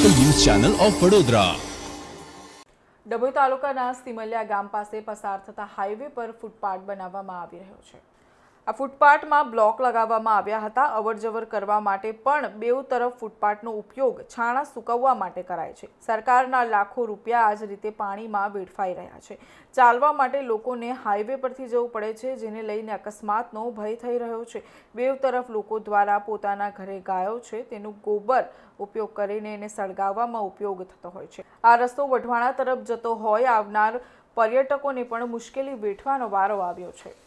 national news channel of Vadodara Dabhoi તાલુકાના સિમલિયા ગામ પાસે પસાર થતા હાઈવે પર ફૂટપાથ બનાવવામાં આવી રહ્યો છે આ ફૂટપાથમાં બ્લોક લગાવવામાં આવ્યા હતા અવરજવર કરવા માટે પણ બેઉ તરફ ફૂટપાથનો ઉપયોગ છાણા સુકવવા માટે કરાય છે સરકારના લાખો રૂપિયા આ જ રીતે પાણીમાં વેડફાઈ રહ્યા છે ચાલવા માટે લોકોને હાઈવે પરથી જવું પડે છે જેને લઈને અકસ્માતનો ભય થઈ રહ્યો છે બેઉ તરફ લોકો દ્વારા પોતાના ઘરે ગાયો છે તેનું ગોબર ઉપયોગ કરીને એને સળગાવવામાં ઉપયોગ થતો હોય છે આ રસ્તો વઢવાણા તરફ જતો હોય આવનાર પર્યટકોને પણ મુશ્કેલી વેઠવાનો વારો આવ્યો છે